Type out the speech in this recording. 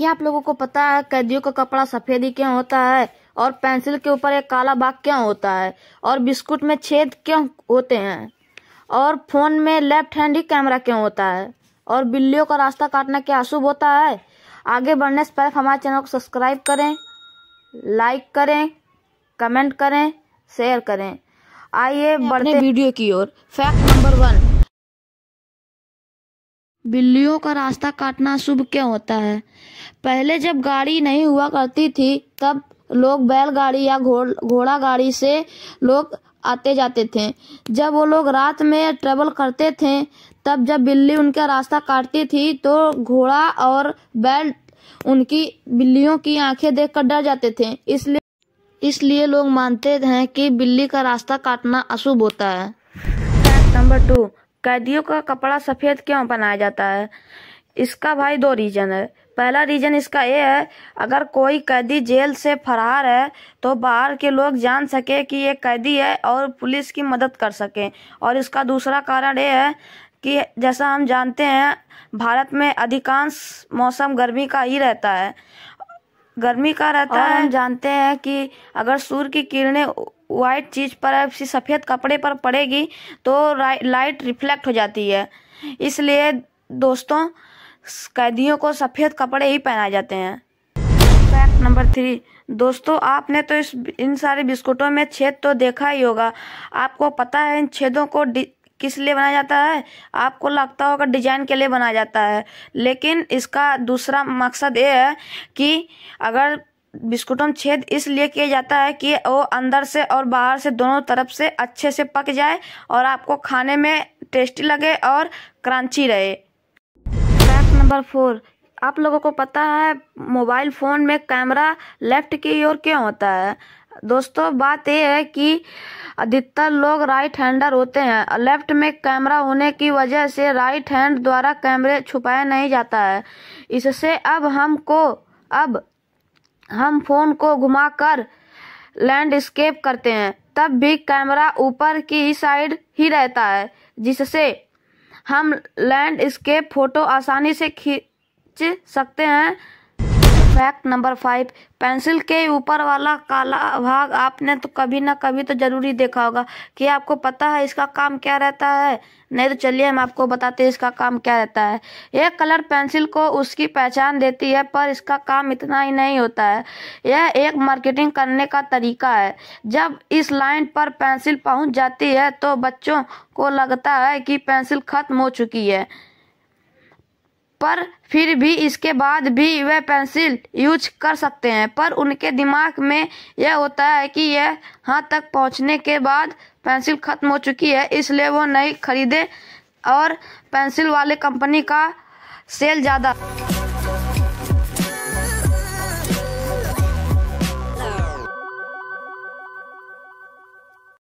क्या आप लोगों को पता है कैदियों का कपड़ा सफेदी क्यों होता है और पेंसिल के ऊपर एक काला बाग क्यों होता है और बिस्कुट में छेद क्यों होते हैं और फोन में लेफ्ट हैंड ही कैमरा क्यों होता है और बिल्लियों का रास्ता काटना क्या अशुभ होता है आगे बढ़ने से पहले हमारे चैनल को सब्सक्राइब करें लाइक करें कमेंट करें शेयर करें आइए बढ़ते वीडियो की ओर फैक्ट नंबर वन बिल्लियों का रास्ता काटना शुभ क्यों होता है पहले जब गाड़ी नहीं हुआ करती थी तब लोग बैलगाड़ी या घोड़ा गाड़ी से लोग आते जाते थे जब वो लोग रात में ट्रेवल करते थे तब जब बिल्ली उनका रास्ता काटती थी तो घोड़ा और बैल उनकी बिल्लियों की आंखें देखकर डर जाते थे इसलिए इसलिए लोग मानते हैं कि बिल्ली का रास्ता काटना अशुभ होता है नंबर टू कैदियों का कपड़ा सफ़ेद क्यों बनाया जाता है इसका भाई दो रीजन है पहला रीज़न इसका ये है अगर कोई कैदी जेल से फरार है तो बाहर के लोग जान सके कि ये कैदी है और पुलिस की मदद कर सकें और इसका दूसरा कारण ये है कि जैसा हम जानते हैं भारत में अधिकांश मौसम गर्मी का ही रहता है गर्मी का रहता है हम जानते हैं कि अगर सूर्य की किरणें वाइट चीज़ पर सफ़ेद कपड़े पर पड़ेगी तो लाइट रिफ्लेक्ट हो जाती है इसलिए दोस्तों कैदियों को सफ़ेद कपड़े ही पहनाए जाते हैं फैक्ट नंबर थ्री दोस्तों आपने तो इस इन सारे बिस्कुटों में छेद तो देखा ही होगा आपको पता है इन छेदों को किस लिए बनाया जाता है आपको लगता होगा डिजाइन के लिए बनाया जाता है लेकिन इसका दूसरा मकसद ये है कि अगर बिस्कुटों में छेद इसलिए किया जाता है कि वो अंदर से और बाहर से दोनों तरफ से अच्छे से पक जाए और आपको खाने में टेस्टी लगे और क्रंची रहे नंबर फोर आप लोगों को पता है मोबाइल फ़ोन में कैमरा लेफ्ट की ओर क्यों होता है दोस्तों बात यह है कि अधिकतर लोग राइट हैंडर होते हैं लेफ्ट में कैमरा होने की वजह से राइट हैंड द्वारा कैमरे छुपाया नहीं जाता है इससे अब हमको अब हम फोन को घुमाकर लैंडस्केप करते हैं तब भी कैमरा ऊपर की साइड ही रहता है जिससे हम लैंडस्केप फोटो आसानी से खींच सकते हैं फैक्ट नंबर फाइव पेंसिल के ऊपर वाला काला भाग आपने तो कभी ना कभी तो ज़रूरी देखा होगा कि आपको पता है इसका काम क्या रहता है नहीं तो चलिए हम आपको बताते हैं इसका काम क्या रहता है यह कलर पेंसिल को उसकी पहचान देती है पर इसका काम इतना ही नहीं होता है यह एक मार्केटिंग करने का तरीका है जब इस लाइन पर पेंसिल पहुंच जाती है तो बच्चों को लगता है कि पेंसिल ख़त्म हो चुकी है पर फिर भी इसके बाद भी वह पेंसिल यूज कर सकते हैं पर उनके दिमाग में यह होता है कि यह हाथ तक पहुँचने के बाद पेंसिल ख़त्म हो चुकी है इसलिए वो नहीं खरीदे और पेंसिल वाले कंपनी का सेल ज़्यादा